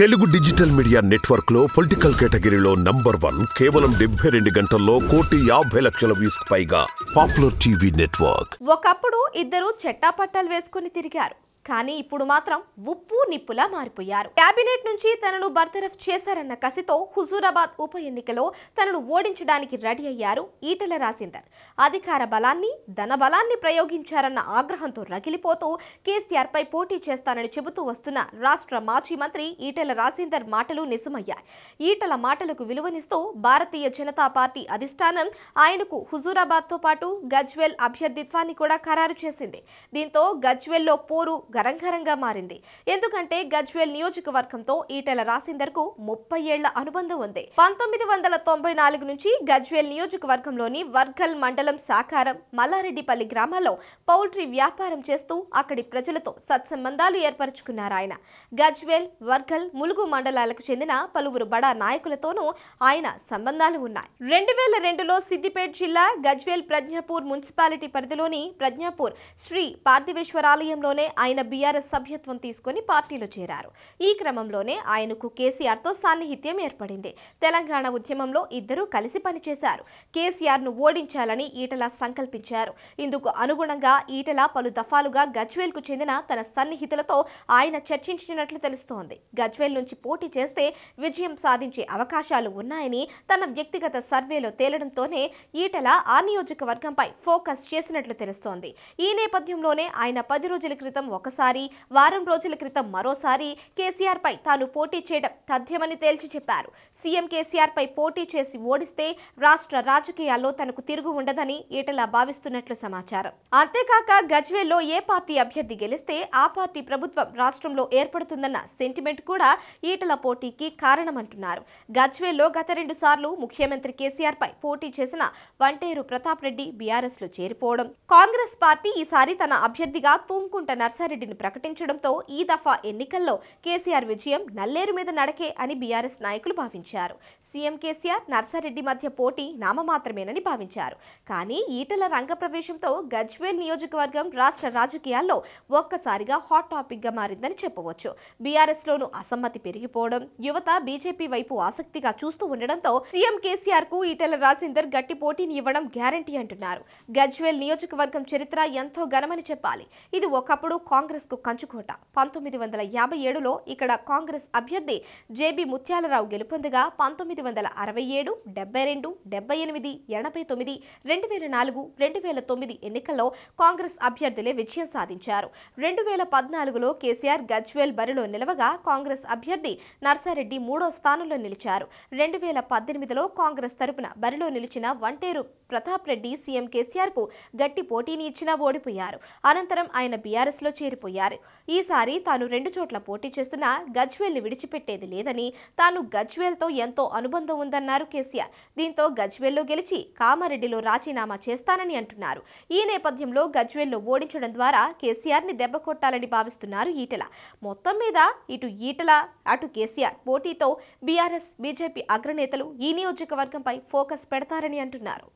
Telugu digital media network లో political కేటగిరీలో number one కేవలం డెబ్బై రెండు గంటల్లో కోటి యాభై లక్షల వ్యూస్ పైగా పాపులర్ టీవీ నెట్వర్క్ ఒకప్పుడు ఇద్దరు చెట్టాపట్టాలు వేసుకుని తిరిగారు కానీ ఇప్పుడు మాత్రం ఉప్పు నిప్పులా మారిపోయారు కేబినెట్ నుంచి తనను బర్తరఫ్ చేశారన్న కసితో హుజూరాబాద్ ఉప ఎన్నికలో తనను ఓడించడానికి రెడీ అయ్యారు ఈటల రాజేందర్ అధికార బలాన్ని ధన బలాన్ని ప్రయోగించారన్న ఆగ్రహంతో రగిలిపోతూ కేసీఆర్పై పోటీ చేస్తానని చెబుతూ వస్తున్న రాష్ట్ర మాజీ మంత్రి ఈటల రాజేందర్ మాటలు నిజమయ్యాయి ఈటల మాటలకు విలువనిస్తూ భారతీయ జనతా పార్టీ అధిష్టానం ఆయనకు హుజూరాబాద్తో పాటు గజ్వెల్ అభ్యర్థిత్వాన్ని కూడా ఖరారు చేసింది దీంతో గజ్వెల్లో పోరు గరంగరంగా మారింది ఎందుకంటే గజ్వేల్ నియోజకవర్గంతో ఈటెల కు ముప్పై ఏళ్ల అనుబంధం ఉంది పంతొమ్మిది వందల తొంభై నాలుగు నుంచి గజ్వేల్ నియోజకవర్గంలోని వర్గల్ మండలం సాకారం మల్లారెడ్డిపల్లి గ్రామాల్లో పౌల్ట్రీ వ్యాపారం చేస్తూ అక్కడి ప్రజలతో సత్సంబంధాలు ఏర్పరచుకున్నారు ఆయన గజ్వేల్ వర్గల్ ములుగు మండలాలకు చెందిన పలువురు బడా నాయకులతోనూ ఆయన సంబంధాలు ఉన్నాయి రెండు వేల రెండులో సిద్దిపేట జిల్లా గజ్వేల్ ప్రజ్ఞాపూర్ మున్సిపాలిటీ పరిధిలోని ప్రజ్ఞాపూర్ శ్రీ పార్థివేశ్వరాలయంలోనే ఆయన బీఆర్ఎస్ సభ్యత్వం తీసుకుని పార్టీలో చేరారు ఈ క్రమంలోనే ఆయనకు కేసీఆర్తో సాన్నిహిత్యం ఏర్పడింది తెలంగాణ ఉద్యమంలో ఇద్దరూ కలిసి పనిచేశారు కేసీఆర్ను ఓడించాలని ఈటల సంకల్పించారు ఇందుకు అనుగుణంగా ఈటల పలు దఫాలుగా గజ్వేల్కు చెందిన తన సన్నిహితులతో ఆయన చర్చించినట్లు తెలుస్తోంది గజ్వేల్ నుంచి పోటీ చేస్తే విజయం సాధించే అవకాశాలు ఉన్నాయని తన వ్యక్తిగత సర్వేలో తేలడంతోనే ఈటల ఆ నియోజకవర్గంపై ఫోకస్ చేసినట్లు తెలుస్తోంది ఈ నేపథ్యంలోనే ఆయన పది రోజుల క్రితం ఒకసారి ఒకసారి వారం రోజుల క్రితం మరోసారి కేసీఆర్ పై తాను పోటీ చేయడం తథ్యమని తేల్చి చెప్పారు సీఎం పై పోటీ చేసి ఓడిస్తే రాష్ట్ర రాజకీయాల్లో తనకు తిరుగు ఉండదని ఏటలా భావిస్తున్నట్లు సమాచారం అంతేకాక గజ్వేల్లో ఏ పార్టీ అభ్యర్థి గెలిస్తే ఆ పార్టీ ప్రభుత్వం రాష్ట్రంలో ఏర్పడుతుందన్న సెంటిమెంట్ కూడా ఈటల పోటీకి కారణమంటున్నారు గజ్వేల్లో గత రెండు సార్లు ముఖ్యమంత్రి పై పోటీ చేసిన వంటేరు ప్రతాప్ రెడ్డి బీఆర్ఎస్ లో చేరిపోవడం కాంగ్రెస్ పార్టీ ఈసారి తన అభ్యర్థిగా తూంకుంట నర్సారెడ్డి రెడ్డిని ప్రకటించడంతో ఈ దఫా ఎన్నికల్లో కేసీఆర్ విజయం నల్లేరు మీద నడకే అని బీఆర్ఎస్ నాయకులు భావించారు సీఎం కేసీఆర్ నర్సారెడ్డి మధ్య పోటీ నామమాత్రమేనని భావించారు కానీ ఈటల రంగప్రవేశంతో గజ్వేల్ నియోజకవర్గం రాష్ట్ర రాజకీయాల్లో ఒక్కసారిగా హాట్ టాపిక్గా మారిందని చెప్పవచ్చు లోను అసమ్మతి పెరిగిపోవడం యువత బీజేపీ వైపు ఆసక్తిగా చూస్తూ ఉండడంతో సీఎం కు ఈటల రాజేందర్ గట్టి పోటీని ఇవ్వడం గ్యారంటీ అంటున్నారు గజ్వేల్ నియోజకవర్గం చరిత్ర ఎంతో ఘనమని చెప్పాలి ఇది ఒకప్పుడు కాంగ్రెస్ కాంగ్రెస్ కు కంచుకోట పంతొమ్మిది వందల యాభై ఏడులో ఇక్కడ కాంగ్రెస్ అభ్యర్థి జేబి ముత్యాలరావు గెలుపొందగా పంతొమ్మిది వందల అరవై ఏడు డెబ్బై రెండు డెబ్బై ఎనిమిది ఎనభై తొమ్మిది రెండు వేల నాలుగు రెండు వేల తొమ్మిది ఎన్నికల్లో కాంగ్రెస్ అభ్యర్థులే విజయం సాధించారు రెండు వేల పద్నాలుగులో కేసీఆర్ గజ్వేల్ బరిలో నిలవగా కాంగ్రెస్ అభ్యర్థి నర్సారెడ్డి మూడో స్థానంలో నిలిచారు రెండు వేల పద్దెనిమిదిలో కాంగ్రెస్ తరపున బరిలో నిలిచిన వంటేరు ప్రతాప్ రెడ్డి సీఎం కేసీఆర్కు గట్టి పోటీని ఇచ్చినా ఓడిపోయారు అనంతరం ఆయన లో చేరి మిగిలిపోయారు ఈసారి తాను రెండు చోట్ల పోటీ చేస్తున్నా గజ్వేల్ని విడిచిపెట్టేది లేదని తాను గజ్వేల్తో ఎంతో అనుబంధం ఉందన్నారు కేసీఆర్ దీంతో గజ్వేల్లో గెలిచి కామారెడ్డిలో రాజీనామా చేస్తానని అంటున్నారు ఈ నేపథ్యంలో గజ్వేల్లో ఓడించడం ద్వారా కేసీఆర్ని దెబ్బ కొట్టాలని భావిస్తున్నారు ఈటల మొత్తం మీద ఇటు ఈటల అటు కేసీఆర్ పోటీతో బీఆర్ఎస్ బీజేపీ అగ్రనేతలు ఈ నియోజకవర్గంపై ఫోకస్ పెడతారని అంటున్నారు